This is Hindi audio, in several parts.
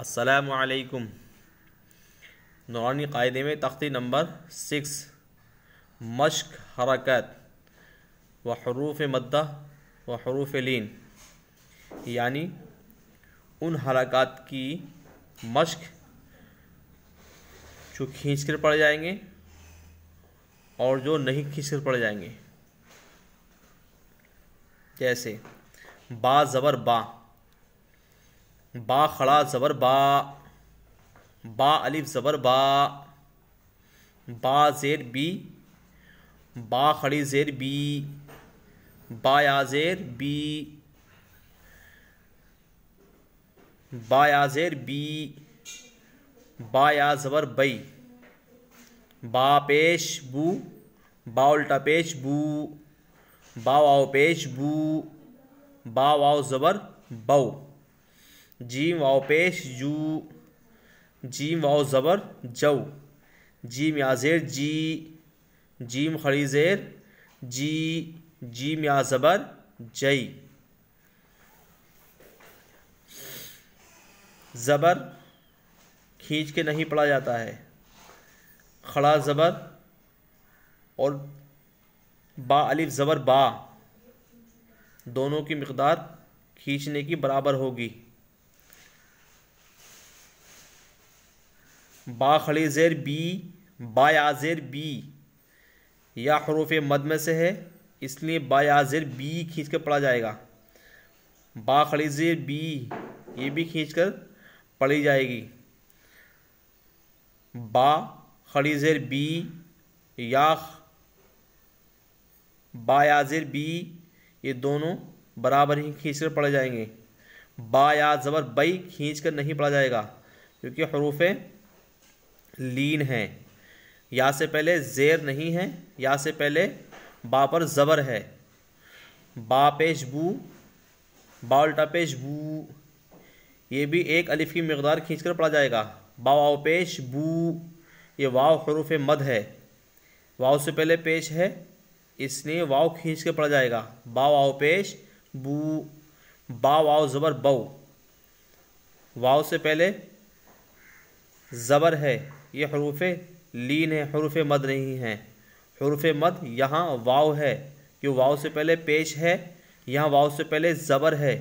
असलकुम नौरानी कायदे में तख्ती नंबर सिक्स मश्क हरकत व हरूफ मद्दा व हरूफ लीन यानी उन हरकत की मश्क जो खींच कर पड़ जाएंगे और जो नहीं खींच कर पड़ जाएंगे जैसे बा ज़बर बा बा खड़ा ज़बर बा बा अलिफ ज़बर बा बा जेर बी बा खड़ी जेर बी बाया जेर बी बाया जेर बी बाया ज़बर बई बा पेश बू बा उल्टा पेश बू बा वाओ पेश बू बा वाओ ज़बर बऊ जीम वाओ पेश जू जीम वाओ ज़बर जऊ जीम याजेर जी जीम खड़ी ज़ेर जी जीम या ज़बर जई ज़बर खींच के नहीं पढ़ा जाता है खड़ा ज़बर और बा अलिफ ज़बर बा दोनों की मकदार खींचने की बराबर होगी बा ज़ेर बी बायाज़ेर बी या हरूफ मद में से है इसलिए बायाज़ेर बी खींच कर पढ़ा जाएगा बा ज़ेर बी ये भी खींच कर पढ़ी जाएगी बा खड़ी ज़ेर बी या बायाज़ेर बी ये दोनों बराबर ही खींच कर पढ़े जाएंगे बा या ज़बर बई खींच कर नहीं पढ़ा जाएगा क्योंकि हरूफ लीन है या से पहले जेर नहीं है या से पहले बा पर ज़बर है बा पेश बू बाउल्टा पेश बू ये भी एक अलिफ की मकदार खींचकर पढ़ा जाएगा बाव पेश बू ये वाव हरूफ मद है वाव से पहले पेश है इसलिए वाव खींच के पड़ा जाएगा बा वाव पेश बू बा वाव ज़बर बऊ वाव से पहले ज़बर है ये हरूफ लीन है हरूफ मद नहीं है हरूफ मद यहाँ वाव है क्यों वाव से पहले पेश है यहाँ वाव से पहले ज़बर है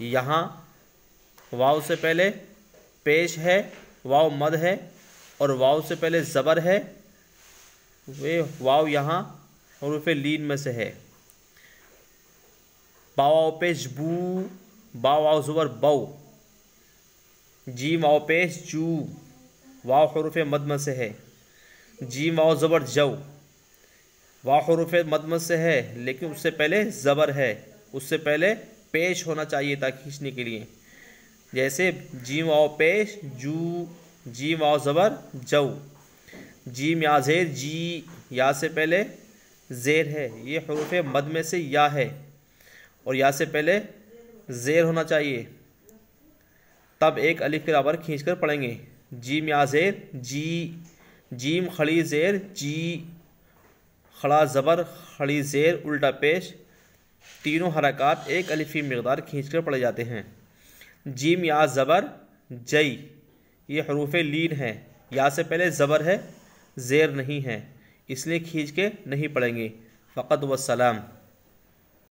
यहाँ वाव से पहले पेश है वाव मद है और वाव से पहले ज़बर है वे वाव यहाँ हरूफ लीन में से है बाओ पेश बू बाओ ज़ुबर बऊ जी माओ पेश जू वाव हरूफ मदम से है जीम वाव ज़बर जव वाह हरूफ मदम से है लेकिन उससे पहले ज़बर है उससे पहले पेश होना चाहिए था खींचने के लिए जैसे जीम वाव पेश जू जीम वाव ज़बर जव जीम या जेर जी या से पहले जेर है ये हरूफ मदम से या है और या से पहले जेर होना चाहिए तब एक अलिफ के बराबर खींच कर पढ़ेंगे जीम या ज़ेर जी जीम खड़ी ज़ेर जी खड़ा ज़बर खड़ी ज़ेर उल्टा पेश तीनों हरकत एक अलिफी मकदार खींच कर पड़े जाते हैं जीम या ज़बर जई ये हरूफ लीन है या से पहले ज़बर है ज़ेर नहीं है इसलिए खींच के नहीं पड़ेंगे फ़कत वसलाम